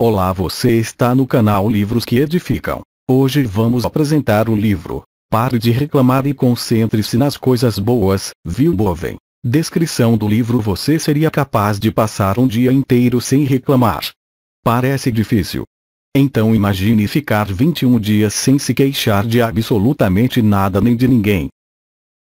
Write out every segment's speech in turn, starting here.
Olá você está no canal Livros que Edificam. Hoje vamos apresentar o livro. Pare de reclamar e concentre-se nas coisas boas, viu Boven? Descrição do livro Você seria capaz de passar um dia inteiro sem reclamar. Parece difícil. Então imagine ficar 21 dias sem se queixar de absolutamente nada nem de ninguém.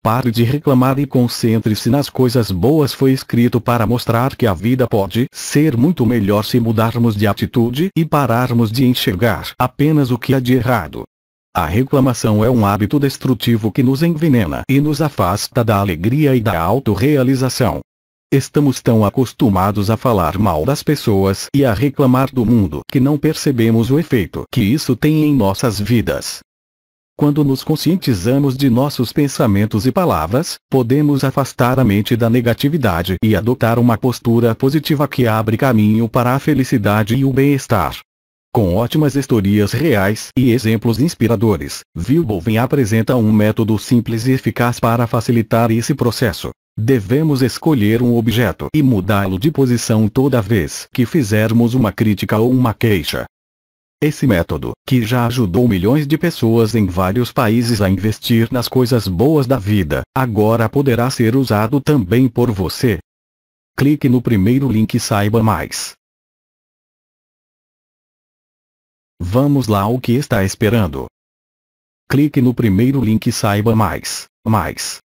Pare de reclamar e concentre-se nas coisas boas foi escrito para mostrar que a vida pode ser muito melhor se mudarmos de atitude e pararmos de enxergar apenas o que há de errado. A reclamação é um hábito destrutivo que nos envenena e nos afasta da alegria e da autorrealização. Estamos tão acostumados a falar mal das pessoas e a reclamar do mundo que não percebemos o efeito que isso tem em nossas vidas. Quando nos conscientizamos de nossos pensamentos e palavras, podemos afastar a mente da negatividade e adotar uma postura positiva que abre caminho para a felicidade e o bem-estar. Com ótimas historias reais e exemplos inspiradores, Vilboven apresenta um método simples e eficaz para facilitar esse processo. Devemos escolher um objeto e mudá-lo de posição toda vez que fizermos uma crítica ou uma queixa. Esse método, que já ajudou milhões de pessoas em vários países a investir nas coisas boas da vida, agora poderá ser usado também por você. Clique no primeiro link e saiba mais. Vamos lá o que está esperando. Clique no primeiro link e saiba mais, mais.